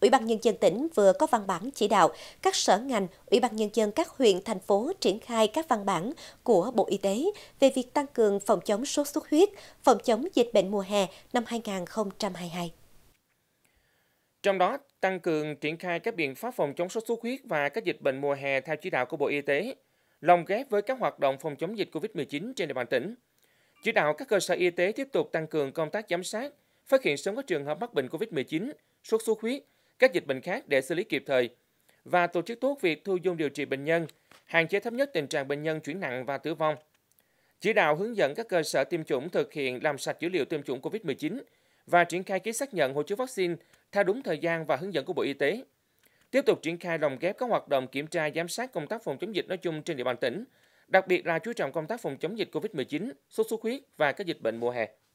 Ủy ban Nhân dân tỉnh vừa có văn bản chỉ đạo các sở ngành, Ủy ban Nhân dân các huyện, thành phố triển khai các văn bản của Bộ Y tế về việc tăng cường phòng chống sốt xuất huyết, phòng chống dịch bệnh mùa hè năm 2022. Trong đó, tăng cường triển khai các biện pháp phòng chống sốt xuất huyết và các dịch bệnh mùa hè theo chỉ đạo của Bộ Y tế, lồng ghép với các hoạt động phòng chống dịch COVID-19 trên địa bàn tỉnh. Chỉ đạo các cơ sở y tế tiếp tục tăng cường công tác giám sát, phát hiện sớm các trường hợp mắc bệnh COVID-19, sốt xuất huyết các dịch bệnh khác để xử lý kịp thời và tổ chức tốt việc thu dung điều trị bệnh nhân, hạn chế thấp nhất tình trạng bệnh nhân chuyển nặng và tử vong. Chỉ đạo hướng dẫn các cơ sở tiêm chủng thực hiện làm sạch dữ liệu tiêm chủng COVID-19 và triển khai ký xác nhận hộ chiếu vaccine theo đúng thời gian và hướng dẫn của Bộ Y tế. Tiếp tục triển khai đồng ghép các hoạt động kiểm tra giám sát công tác phòng chống dịch nói chung trên địa bàn tỉnh, đặc biệt là chú trọng công tác phòng chống dịch COVID-19, sốt xuất huyết và các dịch bệnh mùa hè.